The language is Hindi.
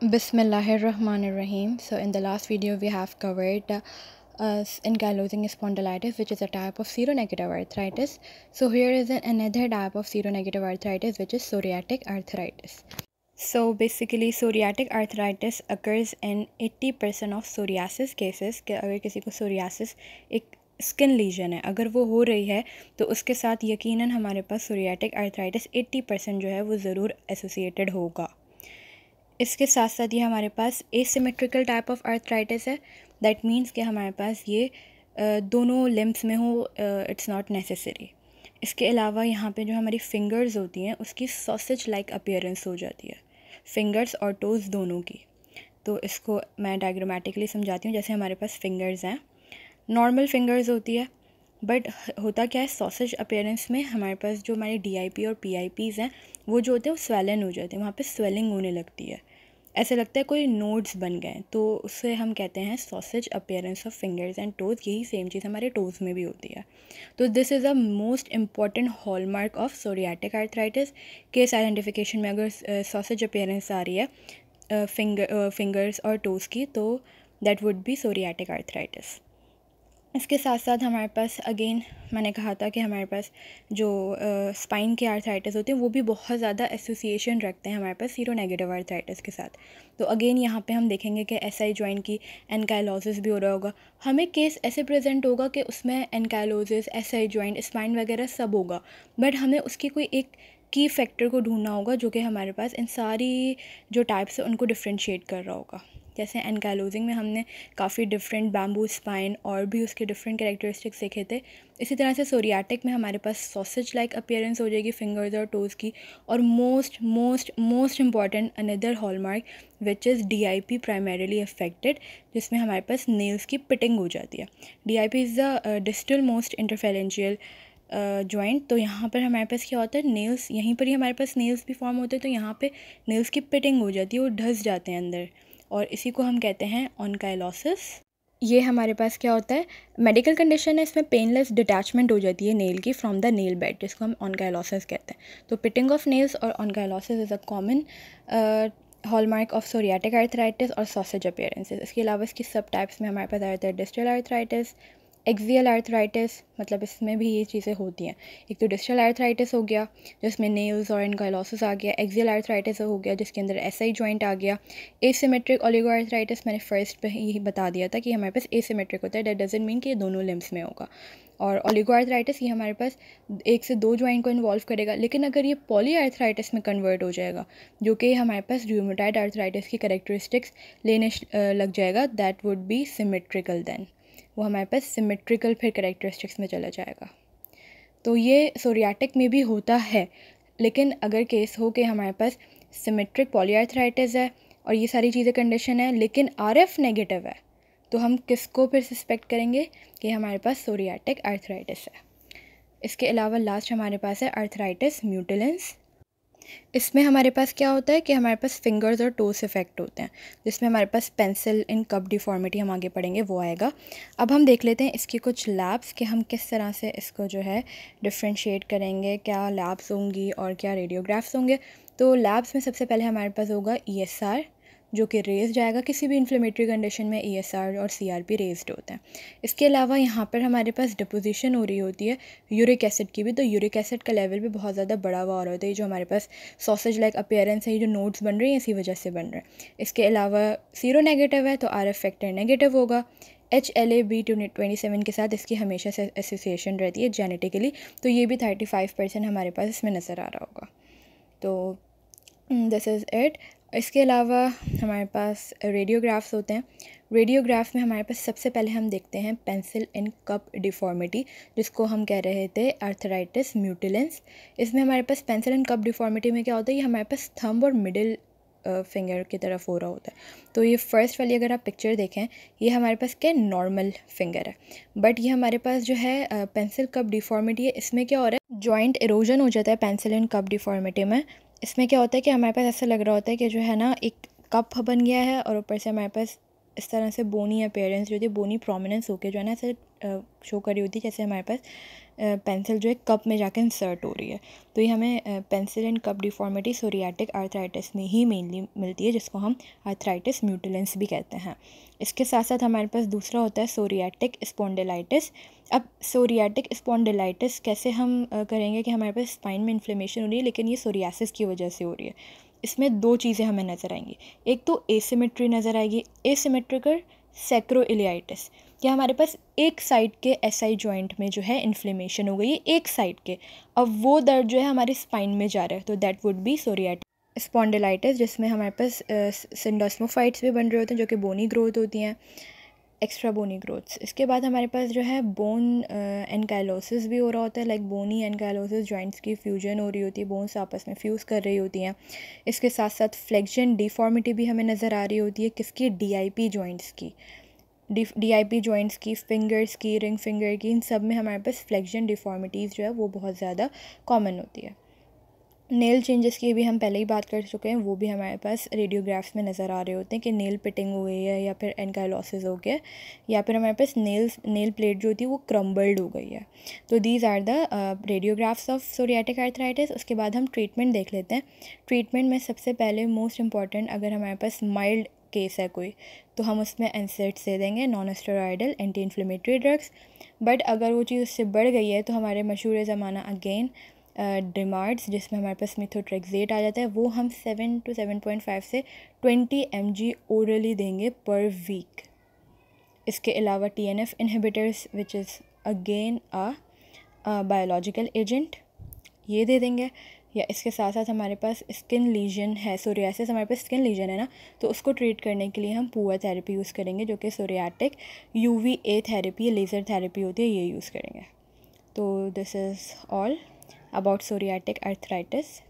Bismillahirrahmanirrahim. So in the last video we have covered uh, uh, ankylosing spondylitis which is a type of seronegative arthritis. So here is another type of seronegative arthritis which is psoriatic arthritis. So basically psoriatic arthritis occurs in 80% of psoriasis cases कि अगर किसी को psoriasis एक स्किन लीजन है अगर वो हो रही है तो उसके साथ यकीनन हमारे पास सोरियाटिक आर्थराइटिस 80 परसेंट जो है वो ज़रूर एसोसिएटेड होगा इसके साथ साथ ये हमारे पास एसिमेट्रिकल टाइप ऑफ अर्थराइटिस है दैट मीन्स कि हमारे पास ये दोनों लिम्स में हो इट्स नॉट नेसेसरी इसके अलावा यहाँ पे जो हमारी फिंगर्स होती हैं उसकी सॉसेज लाइक अपियरेंस हो जाती है फिंगर्स और टोज़ दोनों की तो इसको मैं डायग्रामेटिकली समझाती हूँ जैसे हमारे पास फिंगर्स हैं नॉर्मल फिंगर्स होती है बट होता क्या है सॉसेज अपेयरेंस में हमारे पास जो हमारे डी और पी हैं वो जो होते हैं वो स्वेलन हो जाते हैं वहाँ पे स्वेलिंग होने लगती है ऐसे लगता है कोई नोड्स बन गए तो उससे हम कहते हैं sausage appearance of fingers and toes यही सेम चीज़ हमारे टोज में भी होती है तो this is a most important hallmark of psoriatic arthritis case identification में अगर सॉसेज अपेयरेंस आ रही है फिंगर फिंगर्स और टोज की तो that would be psoriatic arthritis इसके साथ साथ हमारे पास अगेन मैंने कहा था कि हमारे पास जो स्पाइन के आर्थराइटिस होते हैं वो भी बहुत ज़्यादा एसोसिएशन रखते हैं हमारे पास सीरो नेगेटिव आर्थराइटिस के साथ तो अगेन यहाँ पे हम देखेंगे कि एस आई ज्वाइन की एनकाइलोसिस भी हो रहा होगा हमें केस ऐसे प्रेजेंट होगा कि उसमें ankylosis S I join spine वगैरह सब होगा बट हमें उसकी कोई एक की फैक्टर को ढूंढना होगा जो कि हमारे पास इन सारी जो टाइप्स है उनको डिफ्रेंशिएट कर रहा होगा जैसे एनकैलोजिंग में हमने काफ़ी डिफरेंट बैम्बू स्पाइन और भी उसके डिफरेंट करेक्टरिस्टिक्स देखे थे इसी तरह से सोरियाटिक में हमारे पास सॉसेज लाइक अपियरेंस हो जाएगी फिंगर्स और टोज़ की और most most most important another hallmark which is D I P primarily affected जिसमें हमारे पास नेल्स की पिटिंग हो जाती है D I P is the distal most interferential joint तो यहाँ पर हमारे पास क्या होता है नेल्स यहीं पर ही हमारे पास नेल्स भी फॉर्म होते हैं तो यहाँ पे नेल्स की पिटिंग हो जाती है वो ढस जाते हैं अंदर और इसी को हम कहते हैं ऑनकाइलोसिस ये हमारे पास क्या होता है मेडिकल कंडीशन है इसमें पेनलेस डिटैचमेंट हो जाती है नेल की फ्रॉम द नेल बेड जिसको हम ऑनकाइलोसिस कहते हैं तो पिटिंग ऑफ नेल्स और ankylosis is a common hallmark of psoriatic arthritis और सॉसेज अपेयरेंसेज इसके अलावा इसकी सब टाइप्स में हमारे पास arthritis distal arthritis axial arthritis मतलब इसमें भी ये चीज़ें होती हैं एक तो डिस्टल आर्थराइटिस हो गया जिसमें नेल्स और इनकाइलोसिस आ गया एक्जियल आर्थराइटिस हो गया जिसके अंदर ऐसा ही जॉइंट आ गया एसीमेट्रिक ओलिगो आर्थराइटिस मैंने फर्स्ट पे यही बता दिया था कि हमारे पास सीमेट्रिक होता है डेट डजेंट मीन कि ये दोनों लिम्स में होगा और ओलिगो आर्थराइटिस ये हमारे पास एक से दो जॉइंट को इन्वॉल्व करेगा लेकिन अगर ये पॉली आर्थराइटिस में कन्वर्ट हो जाएगा जो कि हमारे पास र्यूमोटाइड आर्थराइटिस की करेक्टरिस्टिक्स लेने लग जाएगा that would be symmetrical than वो हमारे पास सिमेट्रिकल फिर करेक्टरिस्टिक्स में चला जाएगा तो ये सोरियाटिक में भी होता है लेकिन अगर केस हो के हमारे पास सिमेट्रिक पॉलीआर्थराइटिस है और ये सारी चीज़ें कंडीशन है लेकिन आर एफ नेगेटिव है तो हम किसको फिर सस्पेक्ट करेंगे कि हमारे पास सोरियाटिक आर्थराइटिस है इसके अलावा लास्ट हमारे पास है अर्थराइटिस म्यूटिलेंस इसमें हमारे पास क्या होता है कि हमारे पास फिंगर्स और टोस इफेक्ट होते हैं जिसमें हमारे पास पेंसिल इन कप डिफॉर्मिटी हम आगे पढ़ेंगे वो आएगा अब हम देख लेते हैं इसके कुछ लैब्स कि हम किस तरह से इसको जो है डिफ्रेंशिएट करेंगे क्या लैब्स होंगी और क्या रेडियोग्राफ्स होंगे तो लैब्स में सबसे पहले हमारे पास होगा ई एस आर जो कि रेज जाएगा किसी भी इन्फ्लेमेटरी कंडीशन में ई e और सी रेज्ड होते हैं इसके अलावा यहाँ पर हमारे पास डिपोजिशन हो रही होती है यूरिक एसिड की भी तो यूरिक एसिड का लेवल भी बहुत ज़्यादा बढ़ा हुआ हो रहा होता है जो हमारे पास सॉसेज लाइक अपेयरेंस है जो नोट्स बन रही हैं इसी वजह से बन रहे हैं इसके अलावा सीरो नेगेटिव है तो आर एफ फैक्टर नेगेटिव होगा H L A B twenty seven के साथ इसकी हमेशा से एसोसिएशन रहती है जेनेटिकली तो ये भी थर्टी फाइव परसेंट हमारे पास इसमें नज़र आ रहा होगा तो दिस इज़ इट इसके अलावा हमारे पास रेडियोग्राफ्स होते हैं रेडियोग्राफ में हमारे पास सबसे पहले हम देखते हैं पेंसिल इन कप डिफॉर्मिटी जिसको हम कह रहे थे अर्थराइटिस म्यूटिलेंस इसमें हमारे पास पेंसिल इन कप डिफॉर्मिटी में क्या होता है ये हमारे पास थंब और मिडिल फिंगर की तरफ हो रहा होता है तो ये फर्स्ट वाली अगर आप पिक्चर देखें ये हमारे पास क्या नॉर्मल फिंगर है बट ये हमारे पास जो है पेंसिल कप डिफॉर्मिटी है इसमें क्या हो रहा है जॉइंट इरोजन हो जाता है पेंसिल इन कप डिफॉर्मिटी में इसमें क्या होता है कि हमारे पास ऐसा लग रहा होता है कि जो है ना एक कप बन गया है और ऊपर से हमारे पास इस तरह से बोनी अपेयरेंस जो है बोनी प्रोमिनेंस होकर जो है ना ऐसे शो कर रही होती है जैसे हमारे पास पेंसिल जो है कप में जाकर इंसर्ट हो रही है तो ये हमें pencil and cup deformity psoriatic arthritis में ही मेनली मिलती है जिसको हम आर्थराइटिस म्यूटिलेंस भी कहते हैं इसके साथ साथ हमारे पास दूसरा होता है सोरियाटिक स्पॉन्डिलाइटिस अब सोरियाटिक स्पॉन्डिलाइटिस कैसे हम करेंगे कि हमारे पास स्पाइन में इन्फ्लेमेशन हो रही है लेकिन ये सोरियासिस की वजह से हो रही है इसमें दो चीज़ें हमें नज़र आएंगी एक तो एसिमेट्री नज़र आएगी एसिमेट्रिकल सेक्रोइलियाइटिस कि हमारे पास एक साइड के एस आई जॉइंट में जो है इन्फ्लेमेशन हो गई है एक साइड के अब वो दर्द जो है हमारे स्पाइन में जा रहा है तो that would be psoriatic spondylitis जिसमें हमारे पास सिंडोस्मोफाइट्स भी बन रहे होते हैं जो कि बोनी ग्रोथ होती हैं एक्स्ट्रा बोनी ग्रोथ्स इसके बाद हमारे पास जो है बोन एनकाइलोसिस भी हो रहा होता है लाइक बोनी एनकाइलोसिस जॉइंट्स की फ्यूजन हो रही होती है बोन्स आपस में फ्यूज़ कर रही होती हैं इसके साथ साथ फ्लेक्शन डिफॉर्मिटी भी हमें नज़र आ रही होती है किसकी डी आई पी जॉइंट्स की डी आई पी जॉइंट्स की फिंगर्स की रिंग फिंगर की इन सब में हमारे पास फ्लेक्शन डिफॉर्मिटीज़ जो है वो बहुत ज़्यादा कॉमन होती है नेल चेंजेस की भी हम पहले ही बात कर चुके हैं वो भी हमारे पास रेडियोग्राफ्स में नज़र आ रहे होते हैं कि नेल पिटिंग हो गई है या फिर एनकाइलॉसिस हो गया या फिर हमारे पास नेल्स नेल प्लेट जो होती है वो क्रम्बल्ड हो गई है तो these are the radiographs of psoriatic arthritis उसके बाद हम ट्रीटमेंट देख लेते हैं ट्रीटमेंट में सबसे पहले मोस्ट इंपॉर्टेंट अगर हमारे पास माइल्ड केस है कोई तो हम उसमें एनसेट्स दे देंगे non steroidal anti inflammatory drugs but अगर वो चीज़ उससे बढ़ गई है तो हमारे मशहूर ज़माना अगेन डिमार्ड्स uh, जिसमें हमारे पास मिथोट्रेक्जेट आ जाता है वो हम seven to seven point five से ट्वेंटी एम जी ओरली देंगे पर वीक इसके अलावा T N F inhibitors which is again a biological agent ये दे देंगे या इसके साथ साथ हमारे पास स्किन लीजन है सोरियासिस हमारे पास स्किन लीजन है ना तो उसको ट्रीट करने के लिए हम पुआ थेरेपी यूज़ करेंगे जो कि psoriatic U V A therapy laser therapy होती है ये यूज़ करेंगे तो this is all about psoriatic arthritis